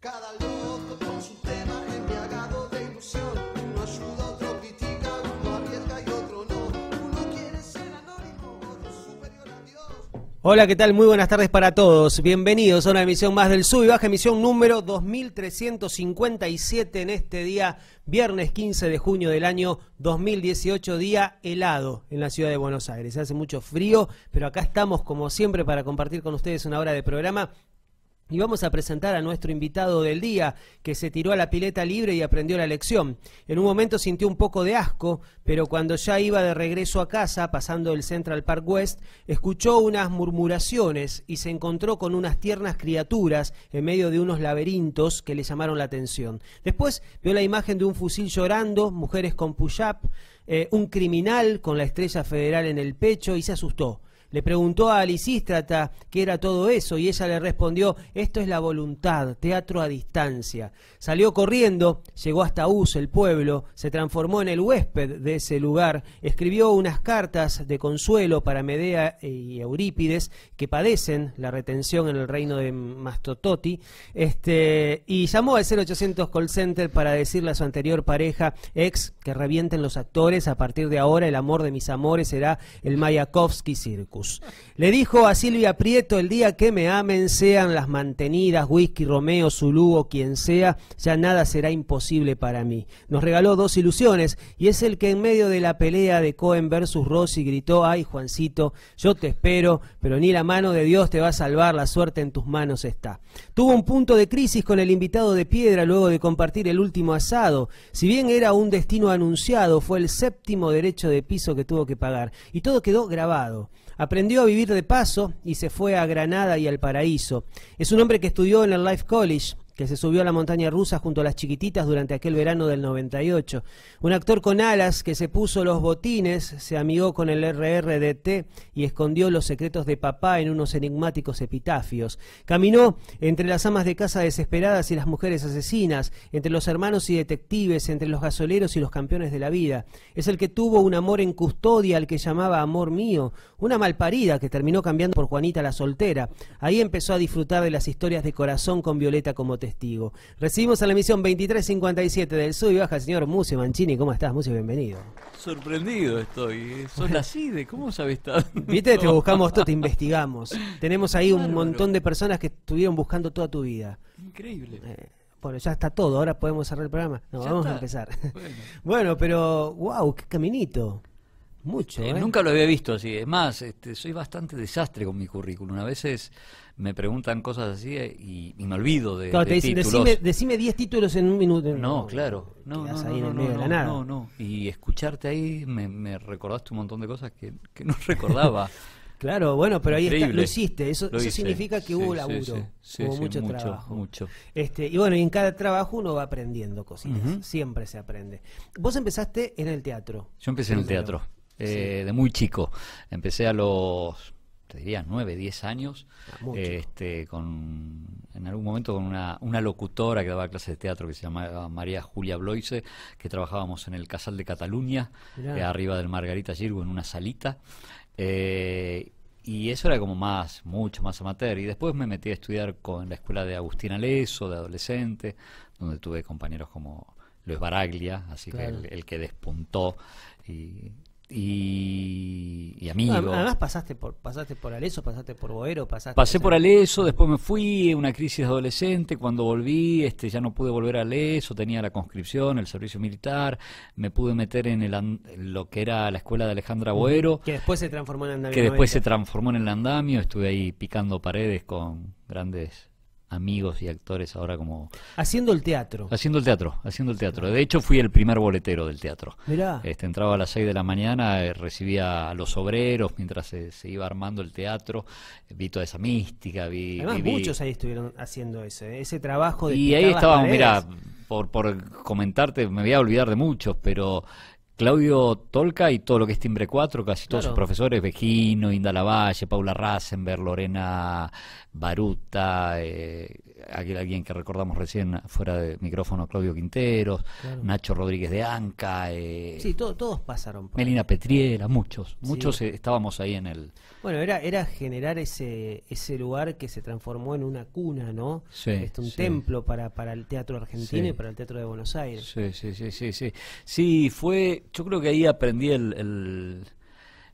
Cada loco con su tema embriagado de ilusión. Uno ayuda, otro critica, uno arriesga y otro no. Uno quiere ser anónimo, otro superior a Dios. Hola, ¿qué tal? Muy buenas tardes para todos. Bienvenidos a una emisión más del Sub y Baja, emisión número 2357 en este día, viernes 15 de junio del año 2018, día helado en la ciudad de Buenos Aires. Hace mucho frío, pero acá estamos como siempre para compartir con ustedes una hora de programa y vamos a presentar a nuestro invitado del día, que se tiró a la pileta libre y aprendió la lección. En un momento sintió un poco de asco, pero cuando ya iba de regreso a casa, pasando el Central Park West, escuchó unas murmuraciones y se encontró con unas tiernas criaturas en medio de unos laberintos que le llamaron la atención. Después vio la imagen de un fusil llorando, mujeres con push-up, eh, un criminal con la estrella federal en el pecho y se asustó le preguntó a Lisístrata qué era todo eso y ella le respondió, esto es la voluntad, teatro a distancia. Salió corriendo, llegó hasta Uz, el pueblo, se transformó en el huésped de ese lugar, escribió unas cartas de consuelo para Medea e, y Eurípides que padecen la retención en el reino de Mastototi, este, y llamó al 0800 call center para decirle a su anterior pareja, ex, que revienten los actores, a partir de ahora el amor de mis amores será el Mayakovsky Circus. Le dijo a Silvia Prieto, el día que me amen, sean las mantenidas, Whisky, Romeo, Zulu o quien sea, ya nada será imposible para mí. Nos regaló dos ilusiones y es el que en medio de la pelea de Cohen versus Rossi gritó, ay Juancito, yo te espero, pero ni la mano de Dios te va a salvar, la suerte en tus manos está. Tuvo un punto de crisis con el invitado de piedra luego de compartir el último asado. Si bien era un destino anunciado, fue el séptimo derecho de piso que tuvo que pagar. Y todo quedó grabado. Aprendió a vivir de paso y se fue a Granada y al Paraíso. Es un hombre que estudió en el Life College que se subió a la montaña rusa junto a las chiquititas durante aquel verano del 98. Un actor con alas que se puso los botines, se amigó con el RRDT y escondió los secretos de papá en unos enigmáticos epitafios. Caminó entre las amas de casa desesperadas y las mujeres asesinas, entre los hermanos y detectives, entre los gasoleros y los campeones de la vida. Es el que tuvo un amor en custodia al que llamaba amor mío, una malparida que terminó cambiando por Juanita la soltera. Ahí empezó a disfrutar de las historias de corazón con Violeta como testigo testigo. Recibimos a la emisión 2357 del Sub y Baja, señor Mucio Mancini. ¿Cómo estás, Mucio? Bienvenido. Sorprendido estoy. Son las de ¿cómo sabes tanto? Viste, te buscamos todo, te investigamos. Tenemos ahí un montón de personas que estuvieron buscando toda tu vida. Increíble. Eh, bueno, ya está todo, ahora podemos cerrar el programa. No, vamos a empezar. Bueno. pero, wow, qué caminito. Mucho. Eh, ¿eh? Nunca lo había visto así. Es más, este, soy bastante desastre con mi currículum. A veces me preguntan cosas así eh, y, me olvido de, Decime, 10 títulos en un minuto. No, claro. No, no, Y escucharte ahí me, recordaste un montón de cosas que, no recordaba. claro, bueno, pero ahí está, lo hiciste. Eso, significa que hubo laburo, sí, sí, hubo mucho, trabajo. Mucho. Este, y bueno, y en cada trabajo uno va aprendiendo cositas. Siempre se aprende. Vos empezaste en el teatro. Yo empecé en el teatro. Eh, de muy chico. Empecé a los te diría, nueve, diez años, ah, este, con, en algún momento con una, locutora que daba clases de teatro que se llamaba María Julia Bloise, que trabajábamos en el Casal de Cataluña, eh, arriba del Margarita Girgo, en una salita. Eh, y eso era como más, mucho más amateur. Y después me metí a estudiar con la escuela de Agustín Aleso, de adolescente, donde tuve compañeros como Luis Baraglia, así que el, el que despuntó y y, y amigo. pasaste por, pasaste por Aleso, pasaste por Boero, pasaste... Pasé por Aleso, después me fui, una crisis adolescente, cuando volví este, ya no pude volver a Aleso, tenía la conscripción, el servicio militar, me pude meter en, el, lo que era la escuela de Alejandra Boero. Que después se transformó en andamio. Que después se transformó en el andamio, estuve ahí picando paredes con grandes amigos y actores ahora como... Haciendo el teatro. Haciendo el teatro, haciendo el teatro. Ah. De hecho fui el primer boletero del teatro. Mirá. Este, entraba a las 6 de la mañana, eh, recibía a los obreros mientras eh, se, iba armando el teatro, vi toda esa mística, vi... Además muchos ahí estuvieron haciendo ese, eh, ese trabajo de... Y ahí estábamos, mira, por, por comentarte, me voy a olvidar de muchos, pero Claudio Tolca y todo lo que es Timbre 4, casi todos sus profesores, Vejino, Indalavalle, Paula Rasenberg, Lorena Baruta, eh, aquel alguien que recordamos recién fuera de micrófono, Claudio Quinteros, Nacho Rodríguez de Anca. Eh, sí, todos pasaron. Por Melina Petriera, muchos, muchos eh, estábamos ahí en el... Bueno, era, era generar ese, ese lugar que se transformó en una cuna, ¿no? Sí, este, un templo para, para el teatro argentino y para el teatro de Buenos Aires. Sí, sí, sí, sí, sí. Sí, fue, yo creo que ahí aprendí el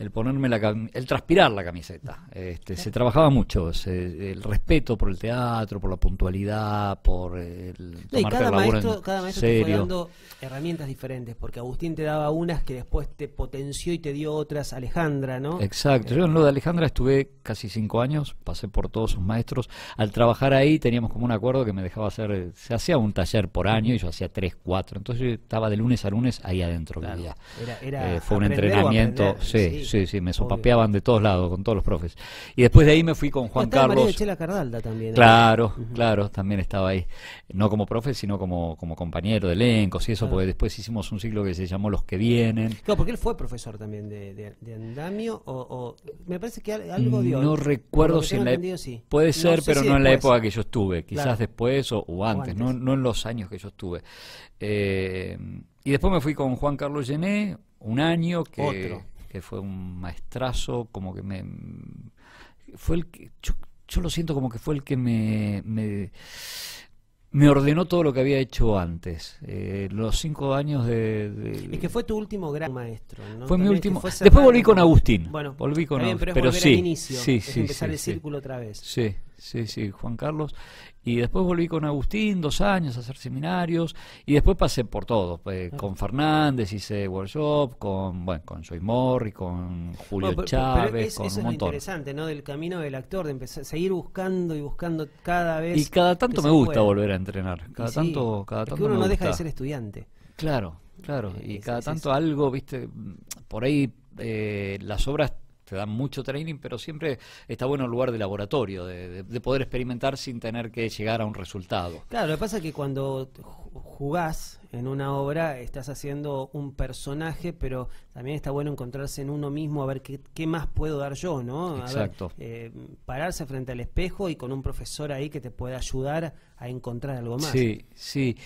el ponerme la el transpirar la camiseta. Este, Se trabajaba mucho, el respeto por el teatro, por la puntualidad, por el cada maestro, cada maestro serio. te dando herramientas diferentes, porque Agustín te daba unas que después te potenció y te dio otras Alejandra, ¿no? Exacto, yo en lo de Alejandra estuve casi cinco años, pasé por todos sus maestros. Al trabajar ahí teníamos como un acuerdo que me dejaba hacer, se hacía un taller por año y yo hacía tres, cuatro, entonces yo estaba de lunes a lunes ahí adentro. Era, era eh, fue un entrenamiento, sí sí, sí, me sopapeaban de todos lados, con todos los profes. Y después de ahí me fui con Juan Carlos. Carlos. De Chela Cardalda también. ¿eh? Claro, claro, también estaba ahí. No como profe, sino como, como compañero de elencos y eso, porque después hicimos un ciclo que se llamó Los que vienen. Claro, porque él fue profesor también de, Andamio, o, me parece que algo dio. No recuerdo si en la Puede ser, pero no en la época que yo estuve, quizás después o, antes, No, no, en los años que yo estuve. Eh, y después me fui con Juan Carlos Llené, un año que que fue un maestrazo, como que me... Fue el Yo, lo siento como que fue el que me, me ordenó todo lo que había hecho antes. Eh, los cinco años de, de, que fue tu último gran maestro, Fue mi último. Después volví con Agustín. Bueno, volví con Agustín. Pero, sí, al sí, sí, círculo otra vez. Sí, Sí, sí, Juan Carlos. Y después volví con Agustín dos años a hacer seminarios y después pasé por todo. Pues, ah. con Fernández hice workshop, con bueno, con Joy Morri, con Julio Chávez, con un montón. Es interesante, ¿no? Del camino del actor, de empezar, seguir buscando y buscando cada vez. Y cada tanto me gusta volver a entrenar. Cada tanto, cada tanto. uno no deja de ser estudiante. Claro, claro. Eh, y cada tanto algo, viste, por ahí eh, las obras se dan mucho training, pero siempre está bueno el lugar de laboratorio, de, poder experimentar sin tener que llegar a un resultado. Claro, lo que pasa es que cuando jugás en una obra, estás haciendo un personaje, pero también está bueno encontrarse en uno mismo, a ver qué, más puedo dar yo, ¿no? Exacto. Eh, pararse frente al espejo y con un profesor ahí que te pueda ayudar a encontrar algo más. Sí, sí.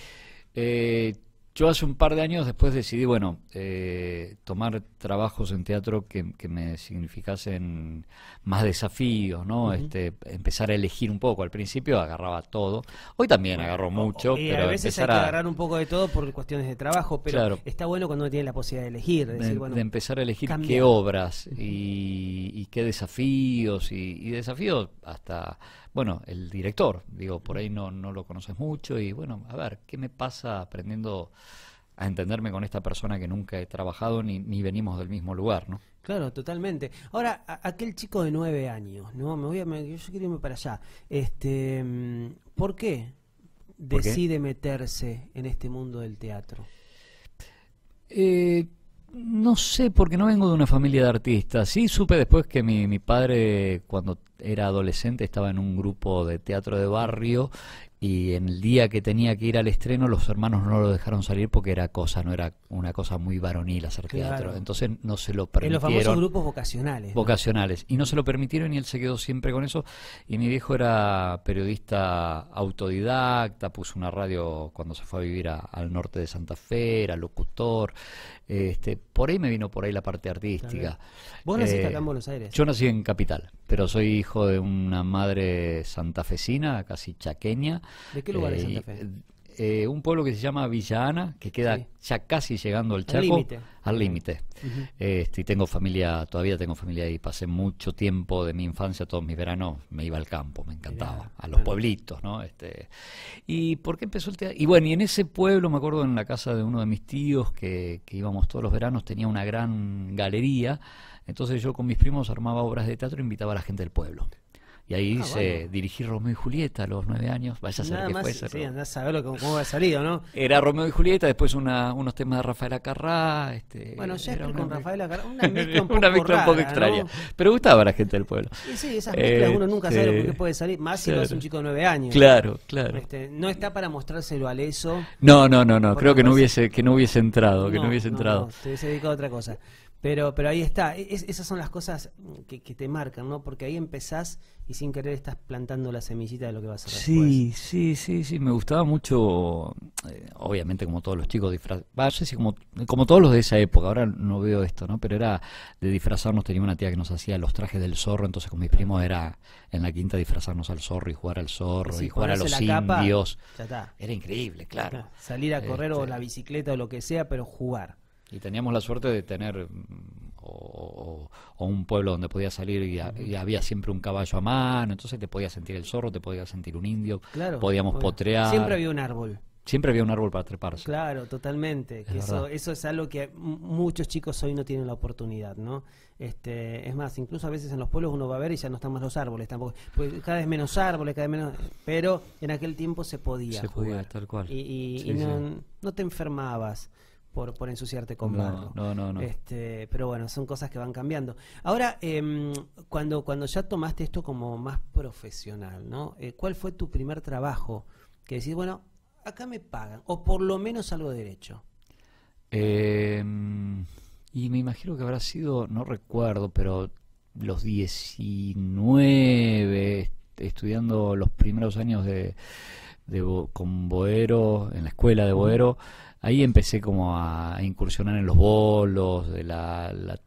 Eh, yo hace un par de años después decidí, bueno, eh, tomar trabajos en teatro que, me significasen más desafíos, ¿no? este, empezar a elegir un poco. Al principio agarraba todo. Hoy también agarro mucho. Eh, pero a veces hay agarrar un poco de todo por cuestiones de trabajo, pero está bueno cuando uno tiene la posibilidad de elegir. De, de empezar a elegir qué obras y, qué desafíos y desafíos hasta bueno, el director, digo, por ahí no, lo conoces mucho y bueno, a ver, ¿qué me pasa aprendiendo a entenderme con esta persona que nunca he trabajado ni, venimos del mismo lugar, ¿no? Claro, totalmente. Ahora, aquel chico de nueve años, ¿no? Me voy yo quiero irme para allá. Este, mm, ¿Por qué decide meterse en este mundo del teatro? Eh, no sé, porque no vengo de una familia de artistas. Sí, supe después que mi, mi padre, cuando era adolescente, estaba en un grupo de teatro de barrio y en el día que tenía que ir al estreno los hermanos no lo dejaron salir porque era cosa, no era una cosa muy varonil hacer teatro. Entonces no se lo permitieron. En los famosos grupos vocacionales. Vocacionales. Y no se lo permitieron y él se quedó siempre con eso. Y mi viejo era periodista autodidacta, puso una radio cuando se fue a vivir al norte de Santa Fe, era locutor. Este, por ahí me vino por ahí la parte artística. ¿Vos naciste eh, acá en Buenos Aires? Yo nací en Capital pero soy hijo de una madre santafesina, casi chaqueña. ¿De qué lugar es eh, Santa Fe? Eh, un pueblo que se llama Villa Ana, que queda ya casi llegando al Chaco, al límite. Este, y tengo familia, todavía tengo familia ahí. Pasé mucho tiempo de mi infancia, todos mis veranos, me iba al campo, me encantaba, a los pueblitos, ¿no? Este, ¿Y por qué empezó el teatro? Y bueno, y en ese pueblo, me acuerdo en la casa de uno de mis tíos, que, que íbamos todos los veranos, tenía una gran galería entonces yo con mis primos armaba obras de teatro e invitaba a la gente del pueblo. Y ahí hice ah, bueno. dirigí Romeo y Julieta a los nueve años. Vaya a saber qué fue eso. Sí, andás a ver cómo, cómo había salido, ¿no? Era Romeo y Julieta, después una, unos temas de Rafael Acarrá. Este, bueno, ya con Rafaela Rafael Acarrá. Una mezcla un poco, mezcla un poco extraña. Pero gustaba a la gente del pueblo. Y sí, esas mezclas eh, uno nunca sabe por lo que puede salir, más si lo hace un chico de nueve años. Claro, claro. Este, no está para mostrárselo al eso. No, no, no, Creo que no, hubiese, que no hubiese entrado. que no, hubiese entrado. No, se hubiese dedicado a otra cosa. Pero, pero ahí está, e-, esas son las cosas mm, que, te marcan, ¿no? Porque ahí empezás y sin querer estás plantando la semillita de lo que vas a hacer. Sí, sí, sí, sí, me gustaba mucho, eh, obviamente como todos los chicos y como, como todos los de esa época, ahora no veo esto, ¿no? Pero era de disfrazarnos, tenía una tía que nos hacía los trajes del zorro, entonces con mis primos era en la quinta disfrazarnos al zorro y jugar al zorro y jugar a los indios. Era increíble, claro. Salir a correr o este la bicicleta o lo que sea, pero jugar. Y teníamos la suerte de tener mm, o, un pueblo donde podías salir y, había siempre un caballo a mano, entonces te podías sentir el zorro, te podías sentir un indio, podíamos potrear. Siempre había un árbol. Siempre había un árbol para treparse. Claro, totalmente. eso, eso es algo que muchos chicos hoy no tienen la oportunidad, ¿no? Este, es más, incluso a veces en los pueblos uno va a ver y ya no están más los árboles tampoco. Pues cada vez menos árboles, cada vez menos. Pero en aquel tiempo se podía. Se podía, tal cual. Y, no, no te enfermabas por, ensuciarte con no, barro. No, no, no. Este, pero bueno, son cosas que van cambiando. Ahora, em, cuando, cuando ya tomaste esto como más profesional, ¿no? Eh, ¿Cuál fue tu primer trabajo? Que decís, bueno, acá me pagan, o por lo menos algo de derecho. Em, y me imagino que habrá sido, no recuerdo, pero los 19, estudiando los primeros años de, de, con Boero, en la escuela de Boero, Ahí empecé como a incursionar en los bolos, de la,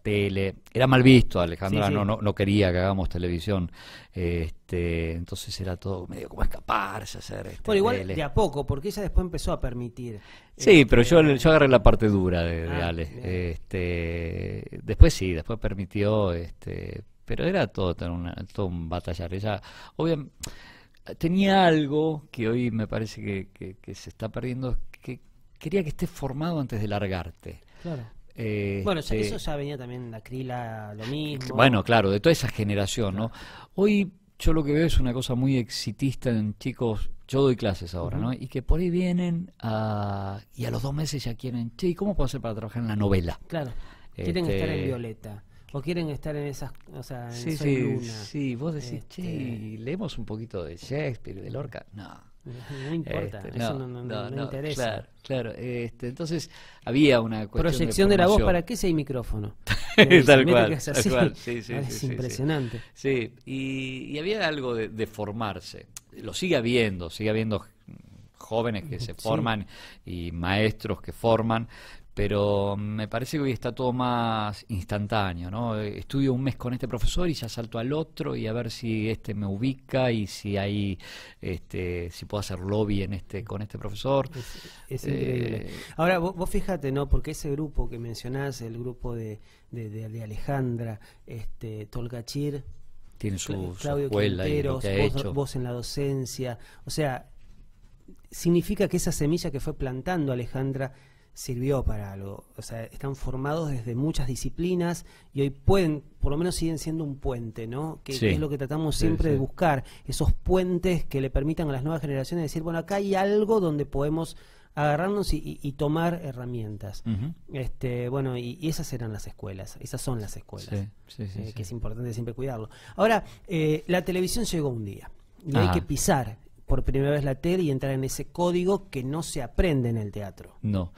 tele. Era mal visto, Alejandra No, no, no, quería que hagamos televisión. Este, entonces era todo medio como escaparse, hacer este igual de a poco, porque ella después empezó a permitir. Sí, este, pero yo, eh, yo agarré la parte dura de, ah, Ale. Este, después sí, después permitió, este, pero era todo, un batallar. Ella, obviamente, tenía algo que hoy me parece que se está perdiendo, quería que estés formado antes de largarte. Claro. Eh, bueno, este eso ya venía también la Crila, lo mismo. Bueno, claro, de toda esa generación, ¿no? Hoy yo lo que veo es una cosa muy exitista en chicos. Yo doy clases ahora, ¿no? Y que por ahí vienen y a los dos meses ya quieren, che, ¿cómo puedo hacer para trabajar en la novela? Claro. Quieren este estar en Violeta. O quieren estar en esas, o sea, en sí, sí, sí, vos decís, che, este leemos un poquito de Shakespeare, de Lorca. No. No importa, este, eso no, interesa. Claro, este, entonces había una cuestión Proyección de, la voz, ¿para qué si hay micrófono? tal cual. Es, impresionante. Sí, y, había algo de, formarse. Lo sigue habiendo, sigue habiendo jóvenes que se forman y maestros que forman, pero mm, me parece que hoy está todo más instantáneo, ¿no? Estudio un mes con este profesor y ya salto al otro y a ver si este me ubica y si hay, este, si puedo hacer lobby en este, con este profesor. Eh, Ahora, vos, fíjate, ¿no? Porque ese grupo que mencionás, el grupo de, Alejandra, este, tiene su, Claudio vos en la docencia, o sea, significa que esa semilla que fue plantando Alejandra sirvió para algo. O sea, están formados desde muchas disciplinas y hoy pueden, por lo menos siguen siendo un puente, ¿no? Que, es lo que tratamos siempre de buscar, esos puentes que le permitan a las nuevas generaciones decir, bueno, acá hay algo donde podemos agarrarnos y, tomar herramientas. este, bueno, y, esas eran las escuelas, esas son las escuelas, eh, que es importante siempre cuidarlo. Ahora, eh, la televisión llegó un día y hay que pisar por primera vez la tele y entrar en ese código que no se aprende en el teatro. No.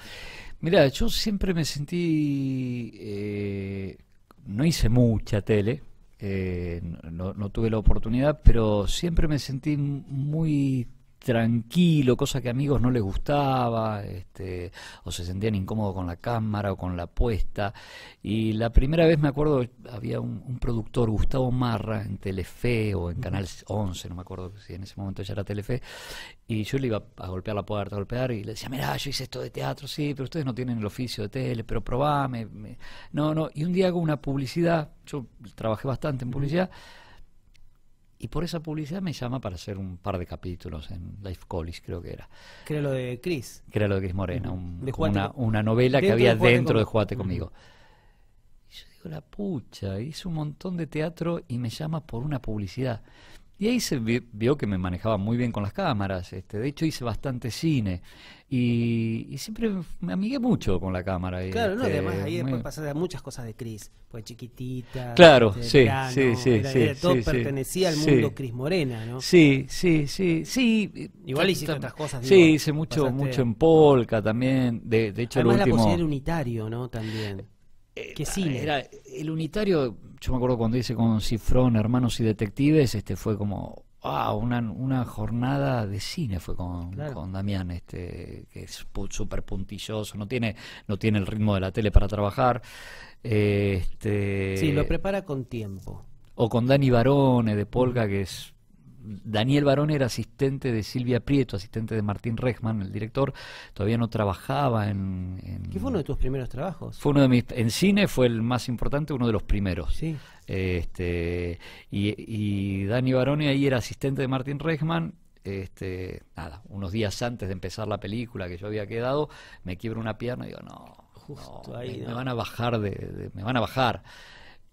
Mira, yo siempre me sentí... Eh, no hice mucha tele, eh, no, tuve la oportunidad, pero siempre me sentí muy tranquilo, cosa que a amigos no les gustaba, este, o se sentían incómodos con la cámara o con la puesta. Y la primera vez me acuerdo, había un, productor, Gustavo Marra, en Telefe o en Canal 11, no me acuerdo si en ese momento ya era Telefe, y yo le iba a golpear la puerta, a golpear, y le decía, mirá, yo hice esto de teatro, sí, pero ustedes no tienen el oficio de tele, pero probame. No, no, y un día hago una publicidad, yo trabajé bastante en publicidad, por esa publicidad me llama para hacer un par de capítulos en Life College, creo que era. Que lo de Chris. Que lo de Cris Morena, una, una, novela que había dentro de Jugate conmigo. conmigo. Y yo digo, la pucha, hice un montón de teatro y me llama por una publicidad. Y ahí se vio que me manejaba muy bien con las cámaras. Este, de hecho, hice bastante cine. Y, y siempre me amigué mucho con la cámara. claro, no, este, además ahí después pasaron muchas cosas de Cris. Pues chiquitita. Claro, este, sí, sí, sí, sí, Todo pertenecía al mundo Cris Morena, ¿no? Sí, sí, sí. sí Igual hiciste otras cosas. Sí, hice mucho mucho en polka también. De, de hecho, además, último. la posibilidad unitario, ¿no? También. Eh, que cine. Era, el unitario, yo me acuerdo cuando hice con Cifrón, Hermanos y Detectives, este fue como ah una, una jornada de cine fue con, con Damián, este, que es súper puntilloso, no tiene, no tiene el ritmo de la tele para trabajar. Este, sí, lo prepara con tiempo. O con Dani Barone de polga que es Daniel Barón era asistente de Silvia Prieto, asistente de Martín Rechman, el director. Todavía no trabajaba en, ¿Qué fue uno de tus primeros trabajos? Fue uno de mis. En cine fue el más importante, uno de los primeros. Sí. Este, y, y Dani Barone ahí era asistente de Martín Rechman este, nada, unos días antes de empezar la película que yo había quedado, me quiebro una pierna y digo, no, me, van a bajar de, me van a bajar.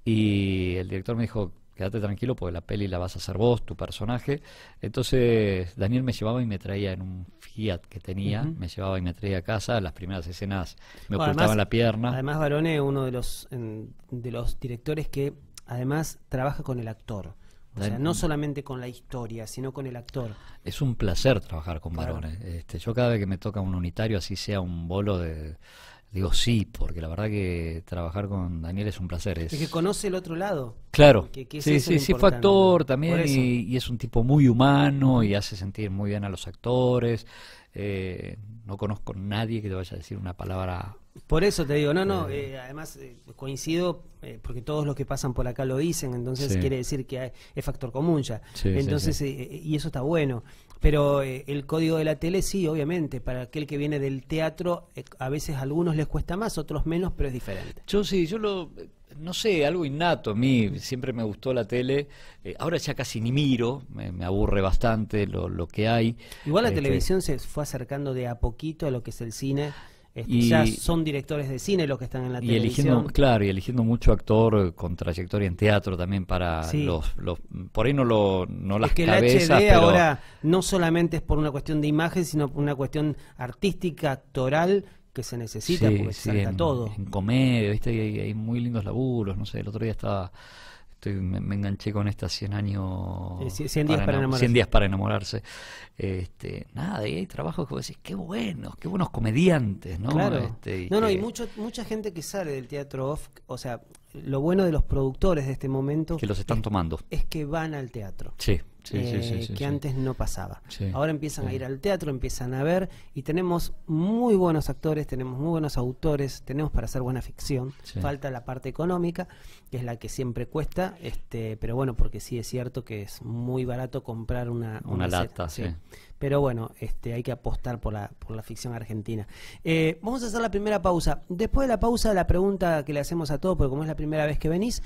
Y el director me dijo, quédate tranquilo porque la peli la vas a hacer vos, tu personaje. Entonces Daniel me llevaba y me traía en un Fiat que tenía, me llevaba y me traía a casa, las primeras escenas me ocultaban la pierna. Además Barone, es uno de los, de los directores que además trabaja con el actor. O sea, no solamente con la historia, sino con el actor. Es un placer trabajar con Barone. Este, yo cada vez que me toca un unitario, así sea un bolo de Digo sí, porque la verdad que trabajar con Daniel es un placer. Es, que conoce el otro lado. Claro. sí, sí, sí, factor también y, es un tipo muy humano y hace sentir muy bien a los actores. Eh, no conozco a nadie que te vaya a decir una palabra. Por eso te digo, no, no, eh. Eh, además coincido porque todos los que pasan por acá lo dicen, entonces quiere decir que es factor común ya. entonces, y eso está bueno. Pero eh, el código de la tele sí, obviamente, para aquel que viene del teatro, eh, a veces a algunos les cuesta más, otros menos, pero es diferente. Yo sí, yo lo, no sé, algo innato a mí, siempre me gustó la tele, eh, ahora ya casi ni miro, me, aburre bastante lo, lo, que hay. Igual la este, televisión se fue acercando de a poquito a lo que es el cine. Este, y, ya son directores de cine los que están en la y Eligiendo, claro, y eligiendo mucho actor con trayectoria en teatro también para los, Por ahí no, lo, no las es que ahora no solamente es por una cuestión de imagen, sino por una cuestión artística, actoral, que se necesita porque salta todo. En comedia, Hay, hay muy lindos laburos, no sé, el otro día estaba me, enganché con esta 100 años. 100 eh, días para, enamorarse. Este, nada, y hay trabajos que vos decís, qué buenos, qué buenos comediantes, ¿no? Claro. Este, no, no, y mucho, mucha gente que sale del teatro off, o sea, lo bueno de los productores de este momento. Que los están tomando. Es que van al teatro. Sí. Eh, que antes no pasaba. Ahora empiezan a ir al teatro, empiezan a ver y tenemos muy buenos actores, tenemos muy buenos autores, tenemos para hacer buena ficción. Falta la parte económica, que es la que siempre cuesta, este, pero bueno, porque sí es cierto que es muy barato comprar una, una, lata. pero bueno, este, hay que apostar por la, por la ficción argentina. Eh, vamos a hacer la primera pausa. Después de la pausa, la pregunta que le hacemos a todos, porque como es la primera vez que venís,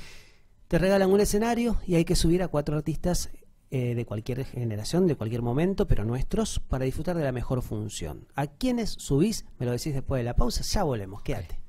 te regalan un escenario y hay que subir a cuatro artistas eh, de cualquier generación, de cualquier momento, pero nuestros, para disfrutar de la mejor función. ¿A quiénes subís? Me lo decís después de la pausa, ya volvemos, quédate.